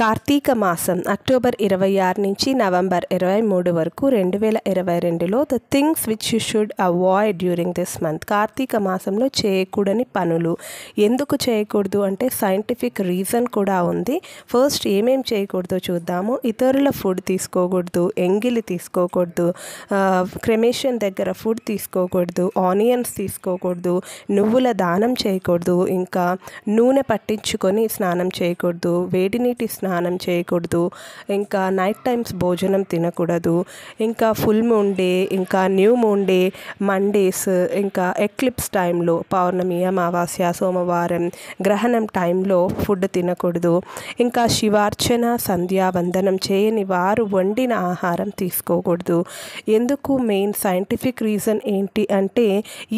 కార్తీక మాసం అక్టోబర్ ఇరవై ఆరు నుంచి నవంబర్ ఇరవై మూడు వరకు రెండు వేల ఇరవై రెండులో the things which you should avoid during this month Kartika మాసంలో చేయకూడని పనులు ఎందుకు చేయకూడదు అంటే సైంటిఫిక్ రీజన్ కూడా ఉంది ఫస్ట్ ఏమేం చేయకూడదో చూద్దాము ఇతరుల ఫుడ్ తీసుకోకూడదు ఎంగిలి తీసుకోకూడదు క్రెమేషన్ దగ్గర ఫుడ్ తీసుకోకూడదు ఆనియన్స్ తీసుకోకూడదు నువ్వుల దానం చేయకూడదు ఇంకా నూనె పట్టించుకొని స్నానం చేయకూడదు వేడి నీటి నైట్ స్నానం చేయకూడదు ఇంకా నైట్ టైమ్స్ భోజనం తినకూడదు ఇంకా ఫుల్ మూన్ డే ఇంకా న్యూ మూన్ డే మండేస్ ఇంకా ఎక్లిప్స్ టైంలో పౌర్ణమి అమావాస్య సోమవారం గ్రహణం టైంలో ఫుడ్ తినకూడదు ఇంకా శివార్చన సంధ్యావందనం చేయని వారు వండిన ఆహారం తీసుకోకూడదు ఎందుకు మెయిన్ సైంటిఫిక్ రీజన్ ఏంటి అంటే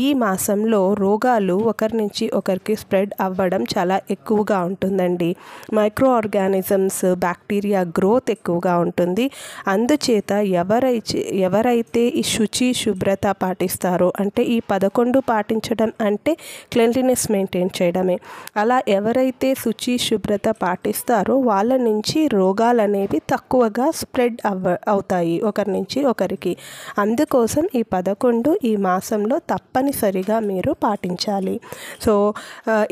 ఈ మాసంలో రోగాలు ఒకరి నుంచి ఒకరికి స్ప్రెడ్ అవ్వడం చాలా ఎక్కువగా ఉంటుందండి micro organic organisms bacteria growth ఎక్కువగా ఉంటుంది అందుచేత ఎవరైతే ఎవరైతే ఈ శుచి శుభ్రత పాటిస్తారో అంటే ఈ పదకొండు పాటించడం అంటే క్లెన్లీనెస్ మెయింటైన్ చేయడమే అలా ఎవరైతే శుచి శుభ్రత పాటిస్తారో వాళ్ళ నుంచి రోగాలు అనేవి తక్కువగా స్ప్రెడ్ అవ అవుతాయి ఒకరి నుంచి ఒకరికి అందుకోసం ఈ పదకొండు ఈ మాసంలో తప్పనిసరిగా మీరు పాటించాలి సో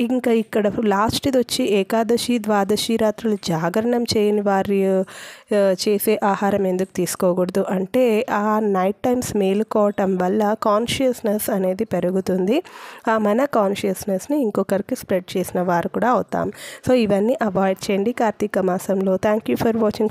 ఇంకా ఇక్కడ లాస్ట్ది వచ్చి ఏకాదశి ద్వాదశి రాత్రులు జాగరణం చేయని వారి చేసే ఆహారం ఎందుకు తీసుకోకూడదు అంటే ఆ నైట్ టైమ్స్ మేలుకోవటం వల్ల కాన్షియస్నెస్ అనేది పెరుగుతుంది ఆ మన కాన్షియస్నెస్ని ఇంకొకరికి స్ప్రెడ్ చేసిన వారు కూడా అవుతాం సో ఇవన్నీ అవాయిడ్ చేయండి కార్తీక మాసంలో థ్యాంక్ యూ ఫర్ వాచింగ్